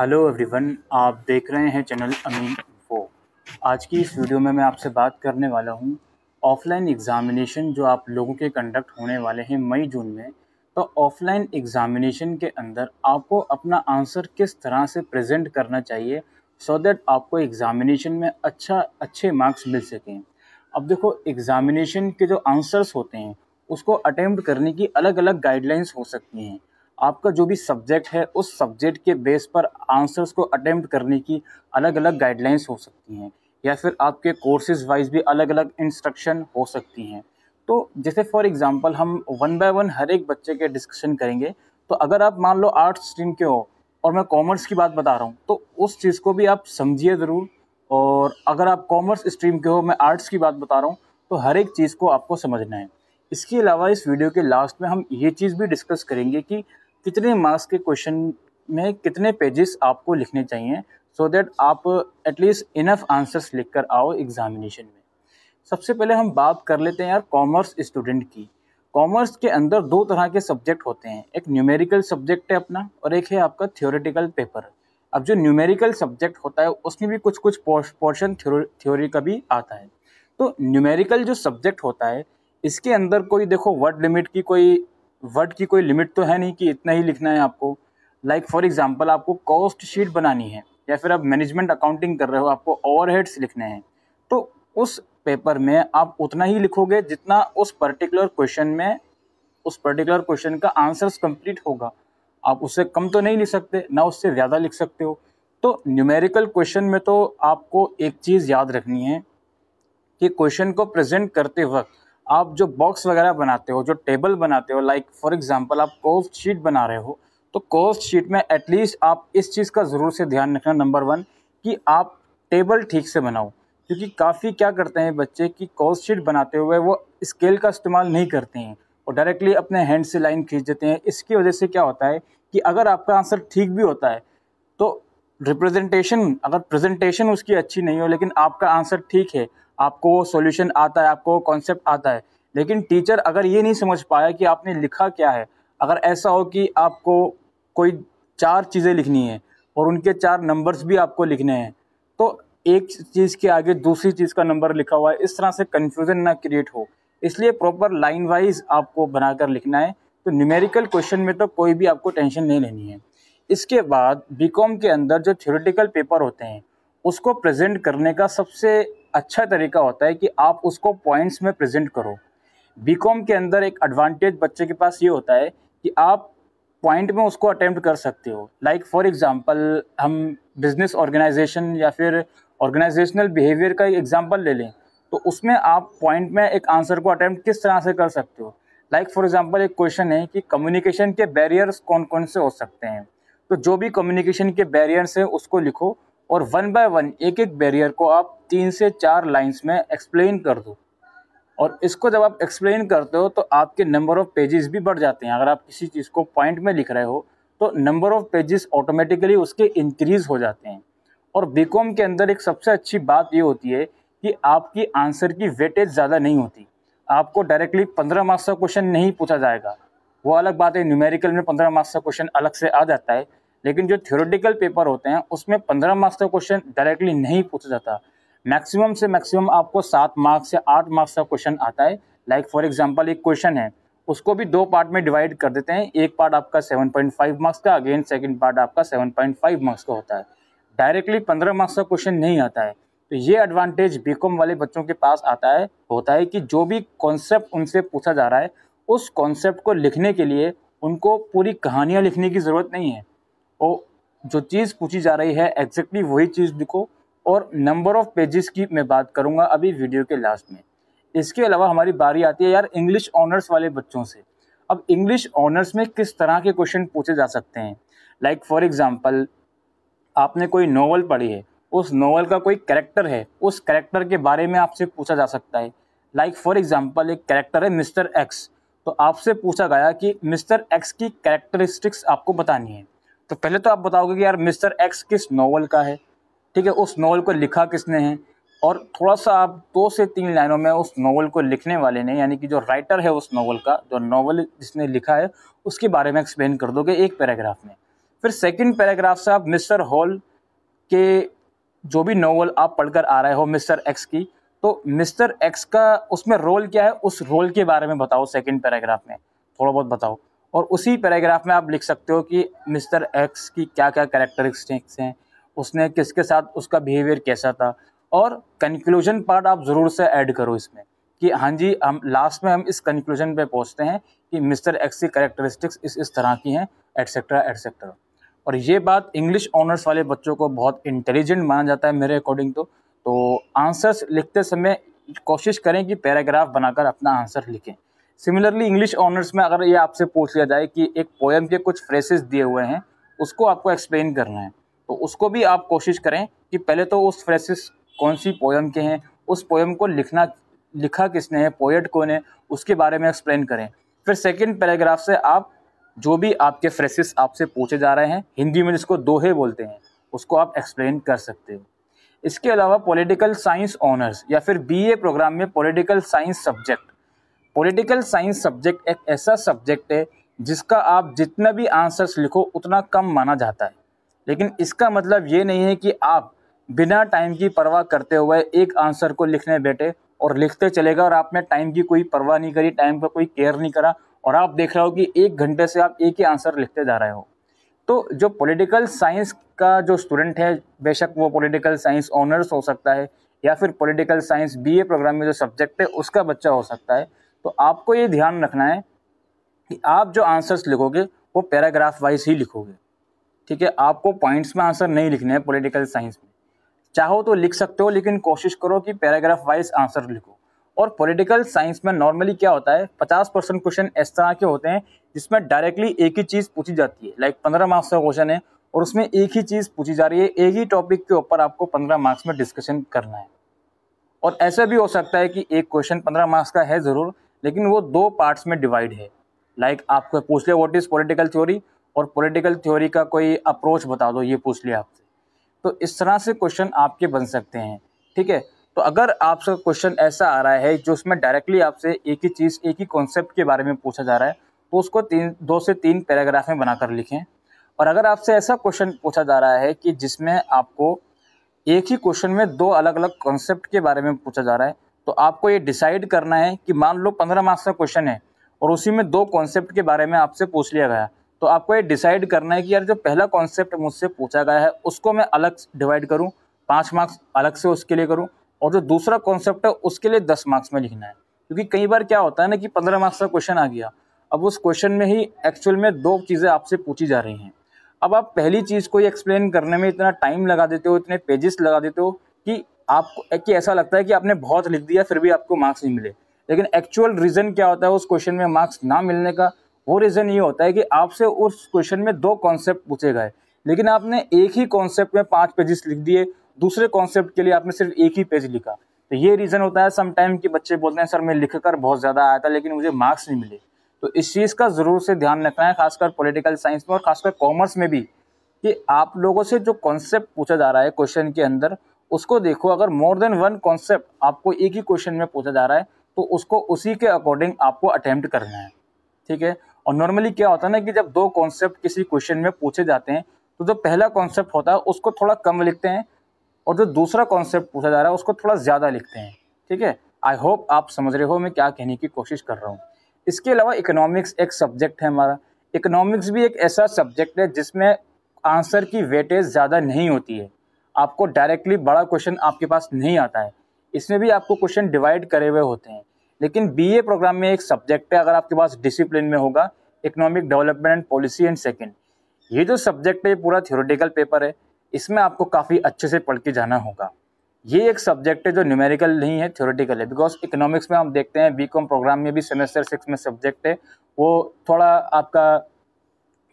hello everyone आप देख रहे हैं चैनल अमीन वो आज की इस वीडियो में मैं आपसे बात करने वाला हूं ऑफलाइन एग्ज़ामिनेशन जो आप लोगों के कंडक्ट होने वाले हैं मई जून में तो ऑफलाइन एग्ज़ामिनेशन के अंदर आपको अपना आंसर किस तरह से प्रेजेंट करना चाहिए सो so दैट आपको एग्ज़ामिनेशन में अच्छा अच्छे मार्क्स मिल सकें अब देखो एग्ज़ामिनेशन के जो आंसर्स होते हैं उसको अटैम्प्ट करने की अलग अलग गाइडलाइंस हो सकती हैं आपका जो भी सब्जेक्ट है उस सब्जेक्ट के बेस पर आंसर्स को अटैम्प्ट करने की अलग अलग गाइडलाइंस हो सकती हैं या फिर आपके कोर्सेज वाइज भी अलग अलग इंस्ट्रक्शन हो सकती हैं तो जैसे फॉर एग्जांपल हम वन बाय वन हर एक बच्चे के डिस्कशन करेंगे तो अगर आप मान लो आर्ट्स स्ट्रीम के हो और मैं कॉमर्स की बात बता रहा हूँ तो उस चीज़ को भी आप समझिए ज़रूर और अगर आप कॉमर्स स्ट्रीम के हो मैं आर्ट्स की बात बता रहा हूँ तो हर एक चीज़ को आपको समझना है इसके अलावा इस वीडियो के लास्ट में हम ये चीज़ भी डिस्कस करेंगे कि कितने मार्क्स के क्वेश्चन में कितने पेजेस आपको लिखने चाहिए सो दैट आप एटलीस्ट इनफ आंसर्स लिख कर आओ एग्जामिनेशन में सबसे पहले हम बात कर लेते हैं यार कॉमर्स स्टूडेंट की कॉमर्स के अंदर दो तरह के सब्जेक्ट होते हैं एक न्यूमेरिकल सब्जेक्ट है अपना और एक है आपका थ्योरेटिकल पेपर अब जो न्यूमेरिकल सब्जेक्ट होता है उसमें भी कुछ कुछ पोर्शन थ्योरी का भी आता है तो न्यूमेरिकल जो सब्जेक्ट होता है इसके अंदर कोई देखो वर्ड लिमिट की कोई वर्ड की कोई लिमिट तो है नहीं कि इतना ही लिखना है आपको लाइक फॉर एग्जांपल आपको कॉस्ट शीट बनानी है या फिर आप मैनेजमेंट अकाउंटिंग कर रहे हो आपको ओवरहेड्स लिखने हैं तो उस पेपर में आप उतना ही लिखोगे जितना उस पर्टिकुलर क्वेश्चन में उस पर्टिकुलर क्वेश्चन का आंसर्स कंप्लीट होगा आप उससे कम तो नहीं लिख सकते ना उससे ज़्यादा लिख सकते हो तो न्यूमेरिकल क्वेश्चन में तो आपको एक चीज़ याद रखनी है कि क्वेश्चन को प्रेजेंट करते वक्त आप जो बॉक्स वगैरह बनाते हो जो टेबल बनाते हो लाइक फॉर एग्जांपल आप कोस्ट शीट बना रहे हो तो कोस्ट शीट में एटलीस्ट आप इस चीज़ का ज़रूर से ध्यान रखना नंबर वन कि आप टेबल ठीक से बनाओ क्योंकि काफ़ी क्या करते हैं बच्चे कि कोस्ट शीट बनाते हुए वो स्केल का इस्तेमाल नहीं करते हैं और डायरेक्टली अपने हैंड से लाइन खींच देते हैं इसकी वजह से क्या होता है कि अगर आपका आंसर ठीक भी होता है तो रिप्रेजेंटेशन अगर प्रेजेंटेशन उसकी अच्छी नहीं हो लेकिन आपका आंसर ठीक है आपको सॉल्यूशन आता है आपको कॉन्सेप्ट आता है लेकिन टीचर अगर ये नहीं समझ पाया कि आपने लिखा क्या है अगर ऐसा हो कि आपको कोई चार चीज़ें लिखनी है और उनके चार नंबर्स भी आपको लिखने हैं तो एक चीज़ के आगे दूसरी चीज़ का नंबर लिखा हुआ है इस तरह से कन्फ्यूज़न ना क्रिएट हो इसलिए प्रॉपर लाइन वाइज आपको बनाकर लिखना है तो न्यूमेरिकल क्वेश्चन में तो कोई भी आपको टेंशन नहीं लेनी है इसके बाद बीकॉम के अंदर जो थ्योरेटिकल पेपर होते हैं उसको प्रेजेंट करने का सबसे अच्छा तरीका होता है कि आप उसको पॉइंट्स में प्रेजेंट करो बीकॉम के अंदर एक एडवांटेज बच्चे के पास ये होता है कि आप पॉइंट में उसको अटैम्प्ट कर सकते हो लाइक फॉर एग्जांपल हम बिजनेस ऑर्गेनाइजेशन या फिर ऑर्गेनाइजेशनल बिहेवियर का एक एग्जांपल ले लें तो उसमें आप पॉइंट में एक आंसर को अटैम्प्ट किस तरह से कर सकते हो लाइक फॉर एग्जांपल एक क्वेश्चन है कि कम्युनिकेशन के बैरियर्स कौन कौन से हो सकते हैं तो जो भी कम्युनिकेशन के बैरियर्स हैं उसको लिखो और वन बाय वन एक एक बैरियर को आप तीन से चार लाइंस में एक्सप्लेन कर दो और इसको जब आप एक्सप्लेन करते हो तो आपके नंबर ऑफ़ पेजेस भी बढ़ जाते हैं अगर आप किसी चीज़ को पॉइंट में लिख रहे हो तो नंबर ऑफ़ पेजेस ऑटोमेटिकली उसके इंक्रीज़ हो जाते हैं और बी के अंदर एक सबसे अच्छी बात ये होती है कि आपकी आंसर की वेटेज ज़्यादा नहीं होती आपको डायरेक्टली पंद्रह मार्क्स का क्वेश्चन नहीं पूछा जाएगा वो अलग बात है न्यूमेरिकल में पंद्रह मार्क्स का क्वेश्चन अलग से आ जाता है लेकिन जो थ्योरेटिकल पेपर होते हैं उसमें पंद्रह मार्क्स का क्वेश्चन डायरेक्टली नहीं पूछा जाता मैक्सिमम से मैक्सिमम आपको सात मार्क्स से आठ मार्क्स का क्वेश्चन आता है लाइक फॉर एग्जांपल एक क्वेश्चन है उसको भी दो पार्ट में डिवाइड कर देते हैं एक पार्ट आपका सेवन पॉइंट फाइव मार्क्स का अगेन सेकंड पार्ट आपका सेवन पॉइंट फाइव मार्क्स का होता है डायरेक्टली पंद्रह मार्क्स का क्वेश्चन नहीं आता है तो ये एडवांटेज बी वाले बच्चों के पास आता है होता है कि जो भी कॉन्सेप्ट उनसे पूछा जा रहा है उस कॉन्सेप्ट को लिखने के लिए उनको पूरी कहानियाँ लिखने की ज़रूरत नहीं है और जो चीज़ पूछी जा रही है एग्जैक्टली वही चीज़ लिखो और नंबर ऑफ पेजेस की मैं बात करूँगा अभी वीडियो के लास्ट में इसके अलावा हमारी बारी आती है यार इंग्लिश ऑनर्स वाले बच्चों से अब इंग्लिश ऑनर्स में किस तरह के क्वेश्चन पूछे जा सकते हैं लाइक फॉर एग्ज़ाम्पल आपने कोई नॉवल पढ़ी है उस नॉवल का कोई करेक्टर है उस करेक्टर के बारे में आपसे पूछा जा सकता है लाइक फॉर एग्ज़ाम्पल एक करेक्टर है मिस्टर एक्स तो आपसे पूछा गया कि मिस्टर एक्स की कैरेक्टरिस्टिक्स आपको बतानी है तो पहले तो आप बताओगे कि यार मिस्टर एक्स किस नॉवल का है ठीक है उस नावल को लिखा किसने है और थोड़ा सा आप दो से तीन लाइनों में उस नावल को लिखने वाले ने यानी कि जो राइटर है उस नावल का जो नावल जिसने लिखा है उसके बारे में एक्सप्लेन कर दोगे एक पैराग्राफ में फिर सेकंड पैराग्राफ से आप मिस्टर हॉल के जो भी नावल आप पढ़कर आ रहे हो मिस्टर एक्स की तो मिस्टर एक्स का उसमें रोल क्या है उस रोल के बारे में बताओ सेकेंड पैराग्राफ में थोड़ा बहुत बताओ और उसी पैराग्राफ में आप लिख सकते हो कि मिस्टर एक्स की क्या क्या करेक्टरिस्टिक्स हैं उसने किसके साथ उसका बिहेवियर कैसा था और कंक्लूजन पार्ट आप ज़रूर से ऐड करो इसमें कि हाँ जी हम लास्ट में हम इस कंक्लूजन पे पहुँचते हैं कि मिस्टर एक्स की करेक्टरिस्टिक्स इस इस तरह की हैं एटसेट्रा एटसेट्रा और ये बात इंग्लिश ऑनर्स वाले बच्चों को बहुत इंटेलिजेंट माना जाता है मेरे अकॉर्डिंग तो तो आंसर्स लिखते समय कोशिश करें कि पैराग्राफ बनाकर अपना आंसर लिखें सिमिलरली इंग्लिश ऑनर्स में अगर ये आपसे पूछ लिया जाए कि एक पोएम के कुछ फ्रेसेस दिए हुए हैं उसको आपको एक्सप्लेन करना है तो उसको भी आप कोशिश करें कि पहले तो उस फ्रेसिस कौन सी पोएम के हैं उस पोएम को लिखना लिखा किसने है पोएट कौन है उसके बारे में एक्सप्लेन करें फिर सेकेंड पैराग्राफ से आप जो भी आपके फ्रेसिस आपसे पूछे जा रहे हैं हिंदी में जिसको दोहे बोलते हैं उसको आप एक्सप्लेन कर सकते हो इसके अलावा पॉलिटिकल साइंस ऑनर्स या फिर बीए प्रोग्राम में political science subject political science subject एक ऐसा सब्जेक्ट है जिसका आप जितना भी आंसर्स लिखो उतना कम माना जाता है लेकिन इसका मतलब ये नहीं है कि आप बिना टाइम की परवाह करते हुए एक आंसर को लिखने बैठे और लिखते चले गए और आपने टाइम की कोई परवाह नहीं करी टाइम का कोई केयर नहीं करा और आप देख रहे हो कि एक घंटे से आप एक ही आंसर लिखते जा रहे हो तो जो पॉलिटिकल साइंस का जो स्टूडेंट है बेशक वो पॉलिटिकल साइंस ऑनर्स हो सकता है या फिर पॉलिटिकल साइंस बीए प्रोग्राम में जो सब्जेक्ट है उसका बच्चा हो सकता है तो आपको ये ध्यान रखना है कि आप जो आंसर्स लिखोगे वो पैराग्राफ वाइज ही लिखोगे ठीक है आपको पॉइंट्स में आंसर नहीं लिखने हैं पॉलिटिकल साइंस में चाहो तो लिख सकते हो लेकिन कोशिश करो कि पैराग्राफ वाइज आंसर लिखो और पॉलिटिकल साइंस में नॉर्मली क्या होता है पचास परसेंट क्वेश्चन इस तरह के होते हैं जिसमें डायरेक्टली एक ही चीज़ पूछी जाती है लाइक पंद्रह मार्क्स का क्वेश्चन है और उसमें एक ही चीज़ पूछी जा रही है एक ही टॉपिक के ऊपर आपको पंद्रह मार्क्स में डिस्कशन करना है और ऐसा भी हो सकता है कि एक क्वेश्चन पंद्रह मार्क्स का है ज़रूर लेकिन वो दो पार्ट्स में डिवाइड है लाइक like आपको पूछ लिया वॉट इज़ पॉलिटिकल थ्योरी और पॉलिटिकल थ्योरी का कोई अप्रोच बता दो ये पूछ लिया आपसे तो इस तरह से क्वेश्चन आपके बन सकते हैं ठीक है तो अगर आपसे क्वेश्चन ऐसा आ रहा है जो उसमें डायरेक्टली आपसे एक ही चीज़ एक ही कॉन्सेप्ट के बारे में पूछा जा रहा है तो उसको तीन दो से तीन पैराग्राफ में बनाकर लिखें और अगर आपसे ऐसा क्वेश्चन पूछा जा रहा है कि जिसमें आपको एक ही क्वेश्चन में दो अलग अलग कॉन्सेप्ट के बारे में पूछा जा रहा है तो आपको ये डिसाइड करना है कि मान लो पंद्रह मार्क्स का क्वेश्चन है और उसी में दो कॉन्सेप्ट के बारे में आपसे पूछ लिया गया तो आपको ये डिसाइड करना है कि यार जो पहला कॉन्सेप्ट मुझसे पूछा गया है उसको मैं अलग डिवाइड करूँ पाँच मार्क्स अलग से उसके लिए करूँ और जो दूसरा कॉन्सेप्ट है उसके लिए दस मार्क्स में लिखना है क्योंकि कई बार क्या होता है ना कि पंद्रह मार्क्स का क्वेश्चन आ गया अब उस क्वेश्चन में ही एक्चुअल में दो चीज़ें आपसे पूछी जा रही हैं अब आप पहली चीज़ को ही एक्सप्लेन करने में इतना टाइम लगा देते हो इतने पेजेस लगा देते हो कि आपको कि ऐसा लगता है कि आपने बहुत लिख दिया फिर भी आपको मार्क्स नहीं मिले लेकिन एक्चुअल रीज़न क्या होता है उस क्वेश्चन में मार्क्स ना मिलने का वो रीज़न ये होता है कि आपसे उस क्वेश्चन में दो कॉन्सेप्ट पूछे गए लेकिन आपने एक ही कॉन्सेप्ट में पाँच पेजेस लिख दिए दूसरे कॉन्सेप्ट के लिए आपने सिर्फ एक ही पेज लिखा तो ये रीज़न होता है समटाइम कि बच्चे बोलते हैं सर मैं लिख कर बहुत ज़्यादा आया था लेकिन मुझे मार्क्स नहीं मिले तो इस चीज़ का ज़रूर से ध्यान रखना है खासकर पॉलिटिकल साइंस में और खासकर कॉमर्स में भी कि आप लोगों से जो कॉन्सेप्ट पूछा जा रहा है क्वेश्चन के अंदर उसको देखो अगर मोर देन वन कॉन्सेप्ट आपको एक ही क्वेश्चन में पूछा जा रहा है तो उसको उसी के अकॉर्डिंग आपको अटैम्प्ट करना है ठीक है और नॉर्मली क्या होता है ना कि जब दो कॉन्सेप्ट किसी क्वेश्चन में पूछे जाते हैं तो जो पहला कॉन्सेप्ट होता है उसको थोड़ा कम लिखते हैं और जो दूसरा कॉन्सेप्ट पूछा जा रहा है उसको थोड़ा ज़्यादा लिखते हैं ठीक है आई होप आप समझ रहे हो मैं क्या कहने की कोशिश कर रहा हूँ इसके अलावा इकोनॉमिक्स एक सब्जेक्ट है हमारा इकोनॉमिक्स भी एक ऐसा सब्जेक्ट है जिसमें आंसर की वेटेज ज़्यादा नहीं होती है आपको डायरेक्टली बड़ा क्वेश्चन आपके पास नहीं आता है इसमें भी आपको क्वेश्चन डिवाइड करे हुए होते हैं लेकिन बीए प्रोग्राम में एक सब्जेक्ट है अगर आपके पास डिसिप्लिन में होगा economic development and policy and second ये जो सब्जेक्ट है पूरा थियोरेटिकल पेपर है इसमें आपको काफ़ी अच्छे से पढ़ के जाना होगा ये एक सब्जेक्ट है जो न्यूमेरिकल नहीं है थ्योरेटिकल है बिकॉज इकोनॉमिक्स में हम देखते हैं बी कॉम प्रोग्राम में भी सेमेस्टर सिक्स में सब्जेक्ट है वो थोड़ा आपका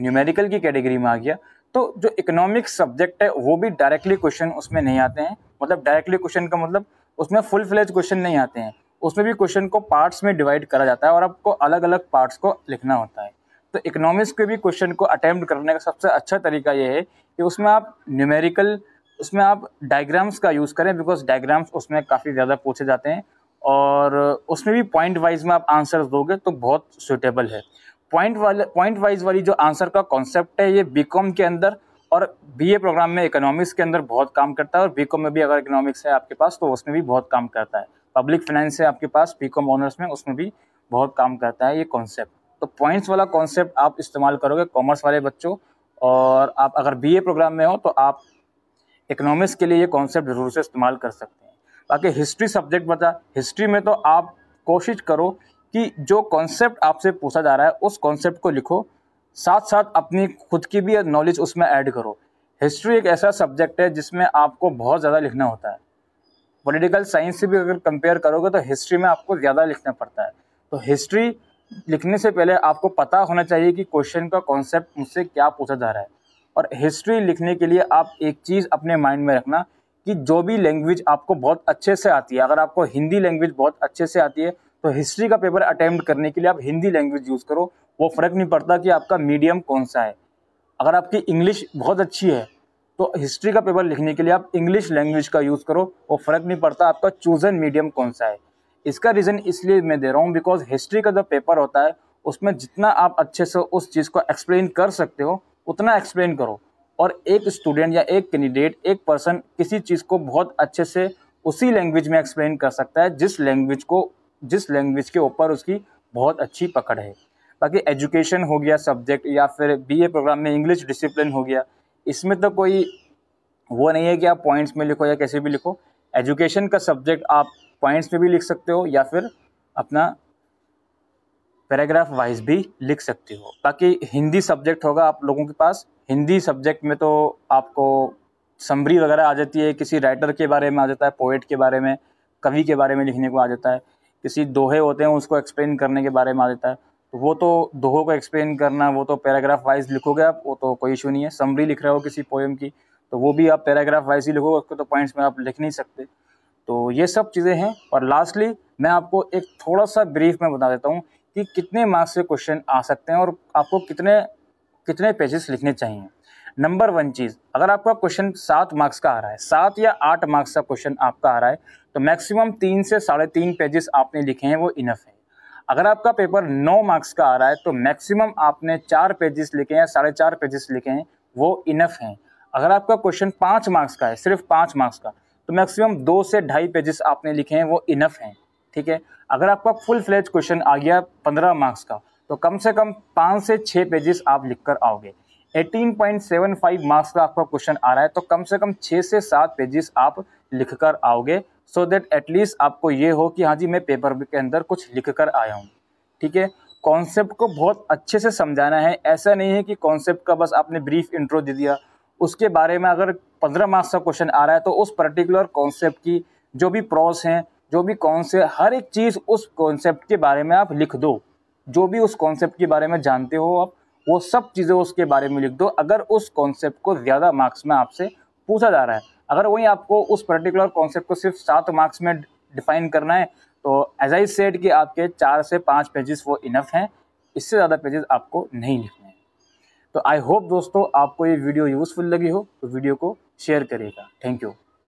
न्यूमेरिकल की कैटेगरी में आ गया तो जो इकोनॉमिक सब्जेक्ट है वो भी डायरेक्टली क्वेश्चन उसमें नहीं आते हैं मतलब डायरेक्टली क्वेश्चन का मतलब उसमें फुल फ्लेज क्वेश्चन नहीं आते हैं उसमें भी क्वेश्चन को पार्ट्स में डिवाइड करा जाता है और आपको अलग अलग पार्ट्स को लिखना होता है तो इकोनॉमिक्स के भी क्वेश्चन को अटैम्प्ट करने का सबसे अच्छा तरीका ये है कि उसमें आप न्यूमेरिकल उसमें आप डायग्राम्स का यूज़ करें बिकॉज डायग्राम्स उसमें काफ़ी ज़्यादा पूछे जाते हैं और उसमें भी पॉइंट वाइज में आप आंसर दोगे तो बहुत सुटेबल है पॉइंट वाले पॉइंट वाइज वाली जो आंसर का कॉन्सेप्ट है ये बी के अंदर और बी प्रोग्राम में इकोनॉमिक्स के अंदर बहुत काम करता है और बी में भी अगर इकोनॉमिक्स है आपके पास तो उसमें भी बहुत काम करता है पब्लिक फाइनेंस है आपके पास पी कॉम ऑनर्स में उसमें भी बहुत काम करता है ये कॉन्सेप्ट तो पॉइंट्स वाला कॉन्सेप्ट आप इस्तेमाल करोगे कॉमर्स वाले बच्चों और आप अगर बीए प्रोग्राम में हो तो आप इकोनॉमिक्स के लिए ये कॉन्सेप्ट जरूर से इस्तेमाल कर सकते हैं बाकी हिस्ट्री सब्जेक्ट बता हिस्ट्री में तो आप कोशिश करो कि जो कॉन्सेप्ट आपसे पूछा जा रहा है उस कॉन्सेप्ट को लिखो साथ साथ अपनी खुद की भी नॉलेज उसमें ऐड करो हिस्ट्री एक ऐसा सब्जेक्ट है जिसमें आपको बहुत ज़्यादा लिखना होता है पॉलिटिकल साइंस से भी अगर कंपेयर करोगे तो हिस्ट्री में आपको ज़्यादा लिखना पड़ता है तो हिस्ट्री लिखने से पहले आपको पता होना चाहिए कि क्वेश्चन का कॉन्सेप्ट मुझसे क्या पूछा जा रहा है और हिस्ट्री लिखने के लिए आप एक चीज़ अपने माइंड में रखना कि जो भी लैंग्वेज आपको बहुत अच्छे से आती है अगर आपको हिंदी लैंग्वेज बहुत अच्छे से आती है तो हिस्ट्री का पेपर अटैम्प्ट करने के लिए आप हिंदी लैंग्वेज यूज़ करो वो फ़र्क नहीं पड़ता कि आपका मीडियम कौन सा है अगर आपकी इंग्लिश बहुत अच्छी है तो हिस्ट्री का पेपर लिखने के लिए आप इंग्लिश लैंग्वेज का यूज़ करो और फ़र्क नहीं पड़ता आपका चूज़न मीडियम कौन सा है इसका रीज़न इसलिए मैं दे रहा हूँ बिकॉज हिस्ट्री का जो पेपर होता है उसमें जितना आप अच्छे से उस चीज़ को एक्सप्लेन कर सकते हो उतना एक्सप्लेन करो और एक स्टूडेंट या एक कैंडिडेट एक पर्सन किसी चीज़ को बहुत अच्छे से उसी लैंग्वेज में एक्सप्लेन कर सकता है जिस लैंग्वेज को जिस लैंग्वेज के ऊपर उसकी बहुत अच्छी पकड़ है बाकी एजुकेशन हो गया सब्जेक्ट या फिर बीए प्रोग्राम में इंग्लिश डिसिप्लिन हो गया इसमें तो कोई वो नहीं है कि आप पॉइंट्स में लिखो या कैसे भी लिखो एजुकेशन का सब्जेक्ट आप पॉइंट्स में भी लिख सकते हो या फिर अपना पैराग्राफ वाइज भी लिख सकते हो बाकी हिंदी सब्जेक्ट होगा आप लोगों के पास हिंदी सब्जेक्ट में तो आपको समरी वगैरह आ जाती है किसी राइटर के बारे में आ जाता है पोइट के बारे में कवि के बारे में लिखने को आ जाता है किसी दोहे होते हैं उसको एक्सप्लेन करने के बारे में आ जाता है वो तो दोहों को एक्सप्लेन करना वो तो पैराग्राफ वाइज लिखोगे आप वो तो कोई इशू नहीं है समरी लिख रहे हो किसी पोएम की तो वो भी आप पैराग्राफ वाइज ही लिखोगे उसको तो पॉइंट्स में आप लिख नहीं सकते तो ये सब चीज़ें हैं और लास्टली मैं आपको एक थोड़ा सा ब्रीफ में बता देता हूँ कि कितने मार्क्स से क्वेश्चन आ सकते हैं और आपको कितने कितने पेजेस लिखने चाहिए नंबर वन चीज़ अगर आपका क्वेश्चन सात मार्क्स का आ रहा है सात या आठ मार्क्स का क्वेश्चन आपका आ रहा है तो मैक्सिमम तीन से साढ़े तीन पेजेस आपने लिखे हैं वो इनफ है अगर आपका पेपर नौ मार्क्स का आ रहा है तो मैक्सिमम आपने चार पेजेस लिखे हैं साढ़े चार पेजेस लिखे हैं वो इनफ हैं अगर आपका क्वेश्चन पाँच मार्क्स का है सिर्फ पाँच मार्क्स का तो मैक्सिमम दो से ढाई पेजेस आपने लिखे हैं वो इनफ हैं ठीक है अगर आपका फुल फ्लेज क्वेश्चन आ गया पंद्रह मार्क्स का तो कम से कम पाँच से छः पेजेस आप लिख कर आओगे 18.75 मार्क्स का आपका क्वेश्चन आ रहा है तो कम से कम छः से सात पेजेस आप लिख कर आओगे सो दैट एटलीस्ट आपको ये हो कि हाँ जी मैं पेपर के अंदर कुछ लिख कर आया हूँ ठीक है कॉन्सेप्ट को बहुत अच्छे से समझाना है ऐसा नहीं है कि कॉन्सेप्ट का बस आपने ब्रीफ इंट्रो दे दिया उसके बारे में अगर पंद्रह मार्क्स का क्वेश्चन आ रहा है तो उस पर्टिकुलर कॉन्सेप्ट की जो भी प्रॉस हैं जो भी कौन से हर एक चीज़ उस कॉन्सेप्ट के बारे में आप लिख दो जो भी उस कॉन्सेप्ट के बारे में जानते हो आप वो सब चीज़ें उसके बारे में लिख दो अगर उस कॉन्सेप्ट को ज़्यादा मार्क्स में आपसे पूछा जा रहा है अगर वहीं आपको उस पर्टिकुलर कॉन्सेप्ट को सिर्फ सात मार्क्स में डिफाइन करना है तो एज आई सेट कि आपके चार से पाँच पेजेस वो इनफ हैं इससे ज़्यादा पेजेस आपको नहीं लिखने हैं तो आई होप दोस्तों आपको ये वीडियो यूज़फुल लगी हो तो वीडियो को शेयर करिएगा थैंक यू